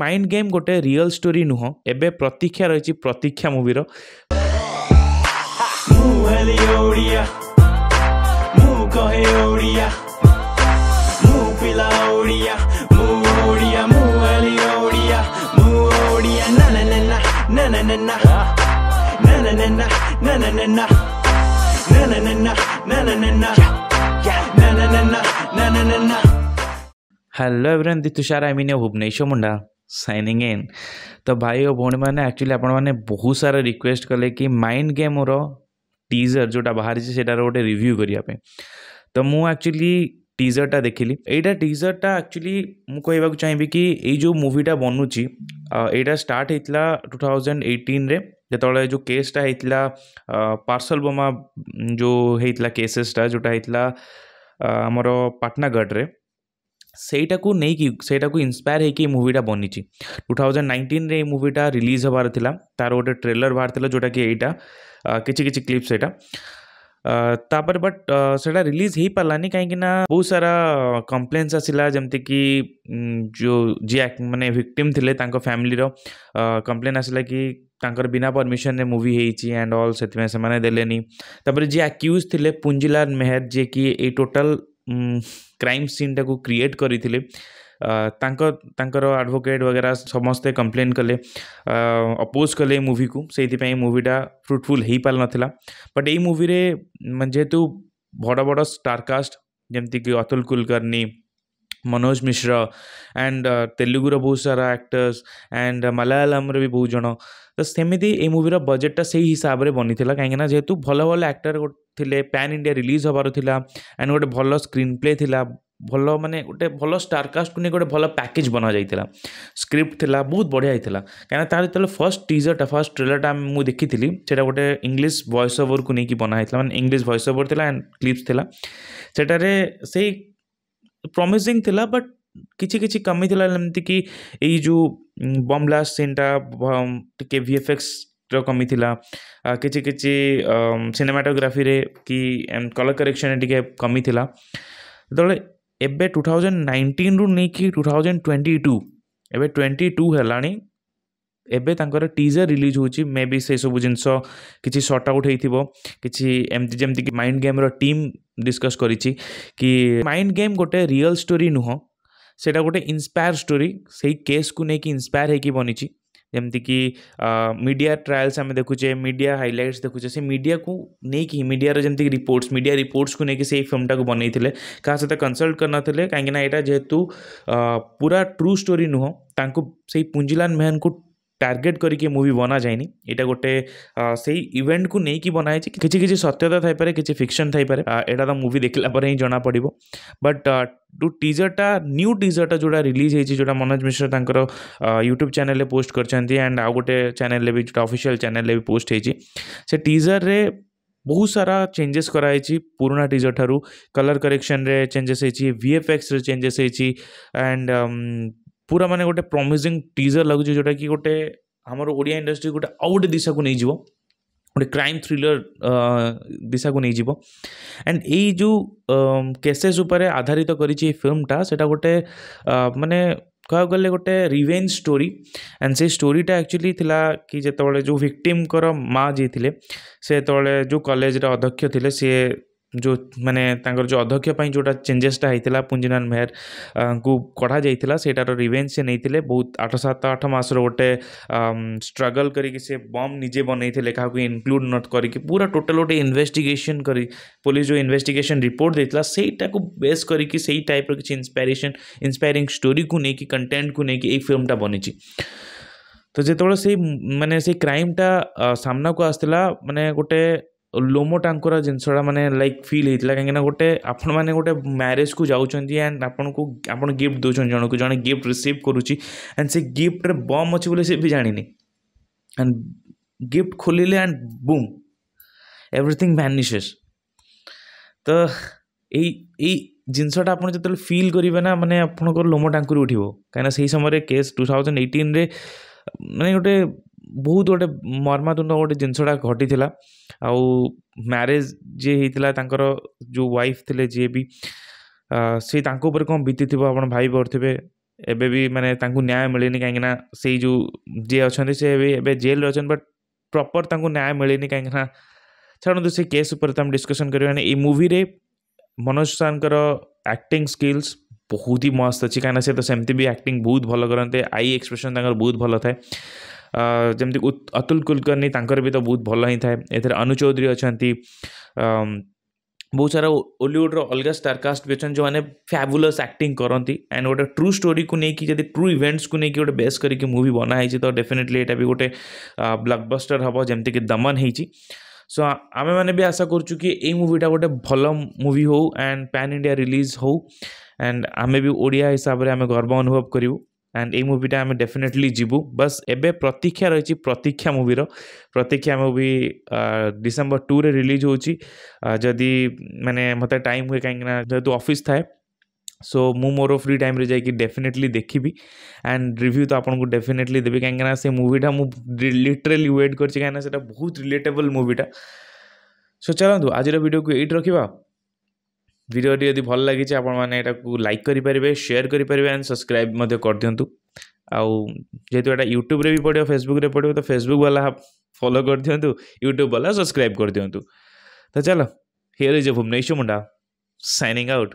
mind game ଗୋଟେ real story ନୁହଁ ଏବେ ପ୍ରତୀକ୍ଷା ରହିଛି ପ୍ରତୀକ୍ଷା ମୁଭିର হ্যালো এভরেন তুষার আইমিনিয়া ভুবনেশ্বর মুন্ডা साइनिंग इन तो भाई और भाई मैंने एक्चुअली आपने बहुत सारा रिक्वेस्ट कले कि माइंड गेम टीजर जोटा बाहरी से गोटे रिव्यू करने तो मुझे एक्चुअली टीजरटा देखिली एटा टीजरटा एक्चुअली मुझे कह चाहिए कि ये जो मुविटा बनुच्ची यहाँ स्टार्ट टू थाउजेंड एट्टन जो केसटा होता पार्सल बोमा जो होता केसेसटा जोटा होता आमर पाटनागढ़ ସେଇଟାକୁ ନେଇକି ସେଇଟାକୁ ଇନ୍ସପାୟାର ହେଇକି ଏଇ ମୁଭିଟା ବନିଛି ଟୁ ଥାଉଜେଣ୍ଡ ନାଇଣ୍ଟିନ୍ରେ ଏଇ ମୁଭିଟା ରିଲିଜ୍ ହେବାର ଥିଲା ତା'ର ଗୋଟେ ଟ୍ରେଲର୍ ବାହାରିଥିଲା ଯେଉଁଟାକି ଏଇଟା କିଛି କିଛି କ୍ଲିପ୍ ସେଇଟା ତାପରେ ବଟ୍ ସେଇଟା ରିଲିଜ୍ ହେଇପାରିଲାନି କାହିଁକିନା ବହୁତ ସାରା କମ୍ପ୍ଲେନ୍ସ ଆସିଲା ଯେମିତିକି ଯେଉଁ ଯିଏ ମାନେ ଭିକ୍ଟିମ୍ ଥିଲେ ତାଙ୍କ ଫ୍ୟାମିଲିର କମ୍ପ୍ଲେନ୍ ଆସିଲା କି ତାଙ୍କର ବିନା ପରମିସନ୍ରେ ମୁଭି ହେଇଛି ଆଣ୍ଡ ଅଲ୍ ସେଥିପାଇଁ ସେମାନେ ଦେଲେନି ତାପରେ ଯିଏ ଆକ୍ୟୁଜ୍ ଥିଲେ ପୁଞ୍ଜିଲାଲ ମେହର ଯିଏକି ଏଇ ଟୋଟାଲ୍ क्राइम सीन सीनटाक क्रिएट करते आडभकेट वगैरह समस्ते कम्प्लेन कले अपोज कले मुवी को सेपाई मुविटा फ्रुटफुल हो पार ना बट यही मुवीरे जेहेतु बड़ बड़ स्टारकास्ट कि अतुल कुलकर्णी ମନୋଜ ମିଶ୍ର ଆଣ୍ଡ ତେଲୁଗୁର ବହୁତ ସାରା ଆକ୍ଟର୍ସ ଆଣ୍ଡ ମାଲାୟାଲମର ବି ବହୁତ ଜଣ ତ ସେମିତି ଏଇ ମୁଭିର ବଜେଟ୍ଟା ସେଇ ହିସାବରେ ବନିଥିଲା କାହିଁକିନା ଯେହେତୁ ଭଲ ଭଲ ଆକ୍ଟର ଥିଲେ ପ୍ୟାନ୍ ଇଣ୍ଡିଆ ରିଲିଜ୍ ହେବାର ଥିଲା ଆଣ୍ଡ ଗୋଟେ ଭଲ ସ୍କ୍ରିନ୍ ପ୍ଲେ ଥିଲା ଭଲ ମାନେ ଗୋଟେ ଭଲ ଷ୍ଟାରକାଷ୍ଟକୁ ନେଇ ଗୋଟେ ଭଲ ପ୍ୟାକେଜ୍ ବନାଯାଇଥିଲା ସ୍କ୍ରିପ୍ଟ ଥିଲା ବହୁତ ବଢ଼ିଆ ହେଇଥିଲା କାହିଁକିନା ତା'ର ଯେତେବେଳେ ଫର୍ଷ୍ଟ ଟିଜର୍ଟା ଫାର୍ଷ୍ଟ ଟ୍ରେଲର୍ଟା ମୁଁ ଦେଖିଥିଲି ସେଇଟା ଗୋଟେ ଇଂଲିଶ ଭଏସ୍ ଓଭରକୁ ନେଇକି ବନା ହେଇଥିଲା ମାନେ ଇଂଲିଶ ଭଏସ୍ ଓଭର ଥିଲା ଆଣ୍ଡ କ୍ଲିପ୍ସ ଥିଲା ସେଠାରେ ସେଇ ପ୍ରମିସିଂ ଥିଲା ବଟ୍ କିଛି କିଛି କମି ଥିଲା ଯେମିତିକି ଏଇ ଯେଉଁ ବମ୍ ବ୍ଲାଷ୍ଟ ସିନ୍ଟା ଟିକେ ଭି ଏଫ୍ ଏକ୍ସର କମି ଥିଲା କିଛି କିଛି ସିନେମାଟୋଗ୍ରାଫିରେ କି କଲର୍ କରେକ୍ସନ୍ରେ ଟିକେ କମି ଥିଲା ଯେତେବେଳେ ଏବେ ଟୁ ଥାଉଜେଣ୍ଡ ନାଇଣ୍ଟିନ୍ରୁ ନେଇକି ଟୁ ଥାଉଜେଣ୍ଡ ଟ୍ୱେଣ୍ଟି ଟୁ ଏବେ ଟ୍ୱେଣ୍ଟି ଟୁ ହେଲାଣି ଏବେ ତାଙ୍କର ଟିଜର୍ ରିଲିଜ୍ ହେଉଛି ମେ ବି ସେସବୁ ଜିନିଷ କିଛି ସର୍ଟ ଆଉଟ୍ ହେଇଥିବ କିଛି ଏମିତି ଯେମିତିକି ମାଇଣ୍ଡ ଗେମ୍ର ଟିମ୍ ଡିସ୍କସ୍ କରିଛି କି ମାଇଣ୍ଡ ଗେମ୍ ଗୋଟେ ରିଅଲ୍ ଷ୍ଟୋରି ନୁହଁ ସେଇଟା ଗୋଟେ ଇନ୍ସପାୟାର୍ ଷ୍ଟୋରି ସେଇ କେସ୍କୁ ନେଇକି ଇନ୍ସପାୟାର୍ ହେଇକି ବନିଛି ଯେମିତିକି ମିଡ଼ିଆ ଟ୍ରାଏଲ୍ସ ଆମେ ଦେଖୁଛେ ମିଡ଼ିଆ ହାଇଲାଇଟ୍ସ ଦେଖୁଛେ ସେ ମିଡ଼ିଆକୁ ନେଇକି ମିଡ଼ିଆର ଯେମିତିକି ରିପୋର୍ଟସ୍ ମିଡ଼ିଆ ରିପୋର୍ଟସ୍କୁ ନେଇକି ସେଇ ଫିଲ୍ମଟାକୁ ବନେଇଥିଲେ କାହା ସହିତ କନସଲ୍ଟ କରିନଥିଲେ କାହିଁକିନା ଏଇଟା ଯେହେତୁ ପୁରା ଟ୍ରୁ ଷ୍ଟୋରି ନୁହଁ ତାଙ୍କୁ ସେଇ ପୁଞ୍ଜିଲାଲ ମେହନକୁ टार्गेट करके मुवी बना जाए यहाँ गोटे से ही इवेंट को लेकिन बनाई किसी किसी सत्यता थप किसी फिक्सन थपा यटा तो मुवी देखला ही जना पड़ बट टू टीजरटा न्यू टीजरटा जो रिलीज होता मनोज मिश्र तर यूट्यूब चेल्ले पोस्ट करेंड आउ गोटे चेल अफिशियाल चेल पोस्ट हो टीजर रे बहुत सारा चेंजेस कराई पुराणा टीजर ठार् कलर करेक्शन रे चेंजेस होफ एक्स रे चेंजेस एंड ପୁରା ମାନେ ଗୋଟେ ପ୍ରମିସିଂ ଟିଜର୍ ଲାଗୁଛି ଯେଉଁଟାକି ଗୋଟେ ଆମର ଓଡ଼ିଆ ଇଣ୍ଡଷ୍ଟ୍ରି ଗୋଟେ ଆଉ ଗୋଟେ ଦିଶାକୁ ନେଇଯିବ ଗୋଟେ କ୍ରାଇମ୍ ଥ୍ରିଲର୍ ଦିଶାକୁ ନେଇଯିବ ଆଣ୍ଡ ଏଇ ଯେଉଁ କେସେସ୍ ଉପରେ ଆଧାରିତ କରିଛି ଏଇ ଫିଲ୍ମଟା ସେଇଟା ଗୋଟେ ମାନେ କହିବାକୁ ଗଲେ ଗୋଟେ ରିଭେଞ୍ଜ ଷ୍ଟୋରି ଆଣ୍ଡ ସେ ଷ୍ଟୋରିଟା ଆକ୍ଚୁଆଲି ଥିଲା କି ଯେତେବେଳେ ଯେଉଁ ଭିକ୍ଟିମ୍ଙ୍କର ମା ଯିଏ ଥିଲେ ସେ ଯେତେବେଳେ ଯେଉଁ କଲେଜର ଅଧ୍ୟକ୍ଷ ଥିଲେ ସିଏ जो मैंने जो अध्यक्ष जो चेंजेसटा होता पुंजीनाथ मेहर को कढ़ा जाटार रिवेन्ज से नहीं बहुत आठ सात आठ मस रोटे स्ट्रगल करके बम निजे बनते क्या इनक्लूड नट करके पूरा टोटाल गोटे इनभेटिगेसन कर पुलिस जो इनभेटिगेसन रिपोर्ट देता से बेस करके टाइप रिच्छे इन्स्पायरेसन इन्स्पायरिंग स्टोरी को लेकिन कंटेन्ट को लेकिन ये फिल्मटा बनी तो जितेबाला से मैंने से क्राइमटा सामना को आसला मैंने गोटे ଲୋମ ଟାଙ୍କୁରା ଜିନିଷଟା ମାନେ ଲାଇକ୍ ଫିଲ୍ ହେଇଥିଲା କାହିଁକିନା ଗୋଟେ ଆପଣମାନେ ଗୋଟେ ମ୍ୟାରେଜ୍କୁ ଯାଉଛନ୍ତି ଆଣ୍ଡ ଆପଣଙ୍କୁ ଆପଣ ଗିଫ୍ଟ ଦେଉଛନ୍ତି ଜଣକୁ ଜଣେ ଗିଫ୍ଟ ରିସିଭ୍ କରୁଛି ଆଣ୍ଡ ସେ ଗିଫ୍ଟରେ ବମ୍ ଅଛି ବୋଲି ସେ ବି ଜାଣିନି ଆଣ୍ଡ ଗିଫ୍ଟ ଖୋଲିଲେ ଆଣ୍ଡ ବୁମ୍ ଏଭ୍ରିଥିଙ୍ଗ ଭ୍ୟାନିସେସ୍ ତ ଏଇ ଏଇ ଜିନିଷଟା ଆପଣ ଯେତେବେଳେ ଫିଲ୍ କରିବେ ନା ମାନେ ଆପଣଙ୍କର ଲୋମ ଟାଙ୍କୁରି ଉଠିବ କାହିଁକିନା ସେଇ ସମୟରେ କେସ୍ ଟୁ ଥାଉଜେଣ୍ଡ ଏଇଟିନ୍ରେ ମାନେ ଗୋଟେ ବହୁତ ଗୋଟେ ମର୍ମାତୁଣ୍ଡ ଗୋଟେ ଜିନିଷଟା ଘଟିଥିଲା ଆଉ ମ୍ୟାରେଜ୍ ଯିଏ ହେଇଥିଲା ତାଙ୍କର ଯେଉଁ ୱାଇଫ୍ ଥିଲେ ଯିଏ ବି ସେ ତାଙ୍କ ଉପରେ କ'ଣ ବିତିଥିବ ଆପଣ ଭାବି ପାରୁଥିବେ ଏବେ ବି ମାନେ ତାଙ୍କୁ ନ୍ୟାୟ ମିଳିନି କାହିଁକିନା ସେଇ ଯେଉଁ ଯିଏ ଅଛନ୍ତି ସେ ବି ଏବେ ଜେଲ୍ରେ ଅଛନ୍ତି ବଟ୍ ପ୍ରପର୍ ତାଙ୍କୁ ନ୍ୟାୟ ମିଳିନି କାହିଁକିନା ଛାଡ଼ନ୍ତୁ ସେ କେସ୍ ଉପରେ ତ ଆମେ ଡିସ୍କସନ୍ କରିବାନି ଏଇ ମୁଭିରେ ମନୋଜ ସାର୍ଙ୍କର ଆକ୍ଟିଂ ସ୍କିଲ୍ସ ବହୁତ ହି ମସ୍ତ ଅଛି କାହିଁକିନା ସେ ତ ସେମିତି ବି ଆକ୍ଟିଂ ବହୁତ ଭଲ କରନ୍ତି ଆଇ ଏକ୍ସପ୍ରେସନ୍ ତାଙ୍କର ବହୁତ ଭଲ ଥାଏ ଯେମିତି ଅତୁଲ କୁଲକର୍ଣ୍ଣି ତାଙ୍କର ବି ତ ବହୁତ ଭଲ ହିଁ ଥାଏ ଏଥିରେ ଅନୁ ଚୌଧୁରୀ ଅଛନ୍ତି ବହୁତ ସାରା ଓଲିଉଡ଼ର ଅଲଗା ଷ୍ଟାରକାଷ୍ଟ ବି ଅଛନ୍ତି ଯେଉଁମାନେ ଫ୍ୟାବୁଲସ୍ ଆକ୍ଟିଂ କରନ୍ତି ଆଣ୍ଡ ଗୋଟେ ଟ୍ରୁ ଷ୍ଟୋରିକୁ ନେଇକି ଯଦି ଟ୍ରୁ ଇଭେଣ୍ଟସକୁ ନେଇକି ଗୋଟେ ବେସ୍ କରିକି ମୁଭି ବନା ହେଇଛି ତ ଡେଫିନେଟଲି ଏଇଟା ବି ଗୋଟେ ବ୍ଲକବଷ୍ଟର ହେବ ଯେମିତିକି ଦମନ ହେଇଛି ସୋ ଆମେମାନେ ବି ଆଶା କରୁଛୁ କି ଏଇ ମୁଭିଟା ଗୋଟେ ଭଲ ମୁଭି ହେଉ ଆଣ୍ଡ ପ୍ୟାନ୍ ଇଣ୍ଡିଆ ରିଲିଜ୍ ହେଉ ଆଣ୍ଡ ଆମେ ବି ଓଡ଼ିଆ ହିସାବରେ ଆମେ ଗର୍ବ ଅନୁଭବ କରିବୁ ଆଣ୍ଡ ଏଇ ମୁଭିଟା ଆମେ ଡେଫିନେଟଲି ଯିବୁ ବସ୍ ଏବେ ପ୍ରତୀକ୍ଷା ରହିଛି ପ୍ରତୀକ୍ଷା ମୁଭିର ପ୍ରତୀକ୍ଷା ମୁଭି ଡିସେମ୍ବର ଟୁରେ ରିଲିଜ୍ ହେଉଛି ଯଦି ମାନେ ମୋତେ ଟାଇମ୍ ହୁଏ କାହିଁକିନା ଯେହେତୁ ଅଫିସ୍ ଥାଏ ସୋ ମୁଁ ମୋର ଫ୍ରି ଟାଇମ୍ରେ ଯାଇକି ଡେଫିନେଟଲି ଦେଖିବି ଆଣ୍ଡ ରିଭ୍ୟୁ ତ ଆପଣଙ୍କୁ ଡେଫିନେଟଲି ଦେବି କାହିଁକିନା ସେ ମୁଭିଟା ମୁଁ ଲିଟରାଲି ୱେଟ୍ କରିଛି କାହିଁକିନା ସେଇଟା ବହୁତ ରିଲେଟେବଲ୍ ମୁଭିଟା ସୋ ଚାଲନ୍ତୁ ଆଜିର ଭିଡ଼ିଓକୁ ଏଇଠି ରଖିବା ভিডিওটি যদি ভাল লাগিছে ଆପଣମାନେ ଏଟାକୁ ଲାଇକ୍ କରିପାରିବେ ସେୟାର କରିପାରିବେ ଆଣ୍ଡ ସବସ୍କ୍ରାଇବ୍ ମଧ୍ୟ କରିଦିଅନ୍ତୁ ଆଉ ଯେହେତୁ ଏଇଟା ୟୁଟ୍ୟୁବ୍ରେ ବି ପଡ଼ିବ ଫେସବୁକ୍ରେ ପଡ଼ିବ ତ ଫେସବୁକ୍ ବାଲା ଫଲୋ କରିଦିଅନ୍ତୁ ୟୁଟ୍ୟୁବ୍ ବାଲା ସବସ୍କ୍ରାଇବ୍ କରିଦିଅନ୍ତୁ ତ ଚାଲ here is a Bhubaneswar Munda signing out